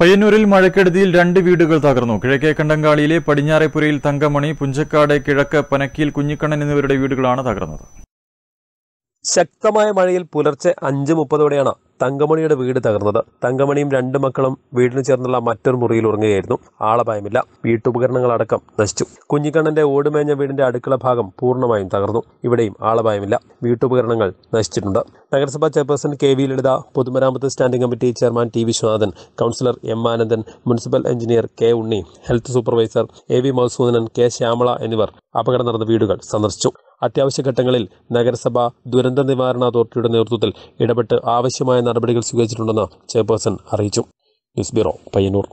പയ്യന്നൂരിൽ മഴക്കെടുതിയിൽ രണ്ട് വീടുകൾ തകർന്നു കിഴക്കേ കണ്ടങ്കാളിയിലെ പടിഞ്ഞാറെപ്പുരയിൽ തങ്കമണി പുഞ്ചക്കാട് കിഴക്ക് പനക്കിയിൽ കുഞ്ഞിക്കണ്ണൻ എന്നിവരുടെ വീടുകളാണ് തകർന്നത് ശക്തമായ മഴയിൽ പുലർച്ചെ അഞ്ച് മുപ്പതോടെയാണ് തങ്കമണിയുടെ വീട് തകർന്നത് തങ്കമണിയും രണ്ട് മക്കളും വീടിന് ചേർന്നുള്ള മറ്റൊരു മുറിയിൽ ഉറങ്ങുകയായിരുന്നു ആളപായമില്ല വീട്ടുപകരണങ്ങളടക്കം നശിച്ചു കുഞ്ഞിക്കണ്ണന്റെ ഓടുമേഞ്ഞ വീടിന്റെ അടുക്കള ഭാഗം പൂർണ്ണമായും തകർന്നു ഇവിടെയും ആളപായമില്ല വീട്ടുപകരണങ്ങൾ നശിച്ചിട്ടുണ്ട് നഗരസഭാ ചെയർപേഴ്സൺ കെ വി ലളിത പൊതുമരാമത്ത് standing committee chairman T Viswanathan councillor M Anandan municipal engineer K Unni health supervisor A V Madhusoodanan K Shyamala എന്നിവർ അപകടം നടന്ന വീടുകൾ സന്ദർശിച്ചു അത്യാവശ്യ ഘട്ടങ്ങളിൽ നഗരസഭ ദുരന്ത നിവാരണ അതോറിറ്റിയുടെ നേതൃത്വത്തിൽ ഇടപെട്ട് ആവശ്യമായ നടപടികൾ സ്വീകരിച്ചിട്ടുണ്ടെന്ന് ചെയർപേഴ്സൺ അറിയിച്ചു ന്യൂസ് ബ്യൂറോ പയ്യന്നൂർ